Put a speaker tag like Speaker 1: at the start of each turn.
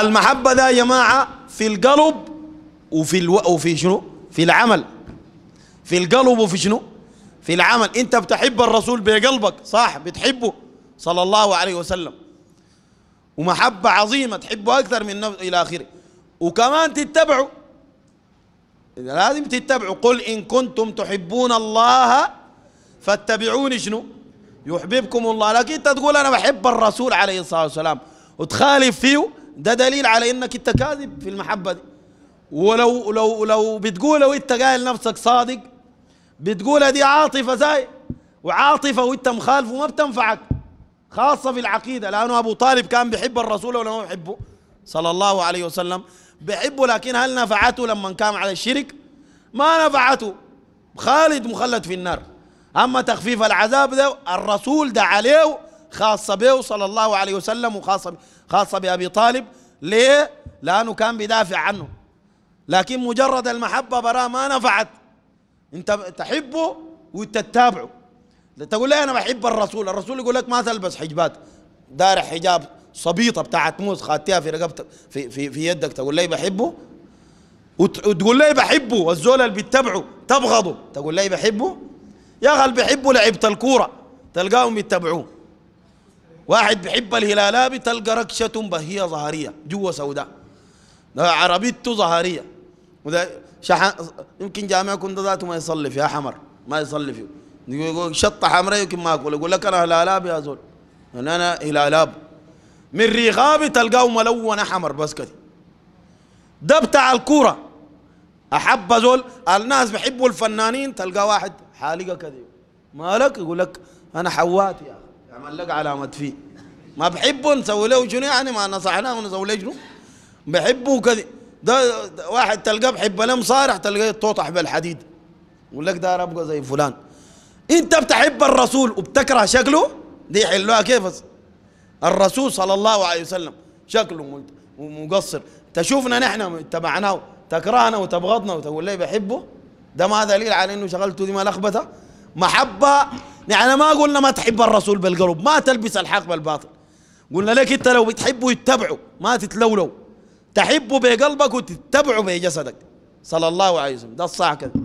Speaker 1: المحبة ده يا جماعة في القلب وفي الو... وفي شنو؟ في العمل في القلب وفي شنو؟ في العمل أنت بتحب الرسول بقلبك صح بتحبه صلى الله عليه وسلم ومحبة عظيمة تحبه أكثر من نفسه إلى آخره وكمان تتبعه لازم تتبعه قل إن كنتم تحبون الله فاتبعوني شنو يحببكم الله لكن أنت تقول أنا بحب الرسول عليه الصلاة والسلام وتخالف فيه ده دليل على انك انت كاذب في المحبه دي ولو لو لو بتقول وانت قايل نفسك صادق بتقولها دي عاطفه زي وعاطفه وانت مخالف وما بتنفعك خاصه في العقيده لانه ابو طالب كان بيحب الرسول ولا ما بيحبه صلى الله عليه وسلم بيحبه لكن هل نفعته لما كان على الشرك ما نفعته خالد مخلد في النار اما تخفيف العذاب ده الرسول ده عليه خاصة به صلى الله عليه وسلم وخاصة خاصة بأبي طالب ليه؟ لأنه كان بيدافع عنه لكن مجرد المحبة برا ما نفعت أنت تحبه وتتابعه تقول لي أنا بحب الرسول الرسول يقول لك ما تلبس حجبات دارع حجاب صبيطة بتاعت موز خاتيها في رقبتك في, في, في يدك تقول لي بحبه وتقول لي بحبه والزول اللي بيتبعه تبغضه تقول لي بحبه يا غل بيحبوا لعبة الكورة تلقاهم يتبعوه واحد بحب الهلالابي آه، تلقى ركشة بهية ظهرية جوا سوداء عربيته ظهرية شحن شح... يمكن جامعكم كنت ذاته ما يصلي فيها حمر ما يصلي فيه يقول شطة حمراء يمكن ما اقول يقول لك أنا هلالاب يا زول يعني أنا أنا هلالاب من رغابي تلقاه ملون حمر بس كده ده بتاع الكورة أحب زول الناس بيحبوا الفنانين تلقى واحد حالقة كده مالك يقول لك أنا حوات يا أخي عمل لك علامة فيه ما بحبه نسوي له شنو يعني ما نصحناه ونسوي له شنو بحبه كذا ده, ده واحد تلقاه بحب له مصارح تلقاه توطح بالحديد يقول لك ده ابقى زي فلان انت بتحب الرسول وبتكره شكله دي حلوها كيف الرسول صلى الله عليه وسلم شكله مقصر تشوفنا نحن اتبعناه تكرهنا وتبغضنا وتقول لي بحبه ده ما دليل على انه شغلته دي ما لخبطه محبة يعني ما قلنا ما تحب الرسول بالقلب ما تلبس الحق بالباطل قلنا لك انت لو بتحبه يتبعه ما تتلولو تحبه بقلبك وتتبعه بجسدك صلى الله عليه وسلم ده الصح كده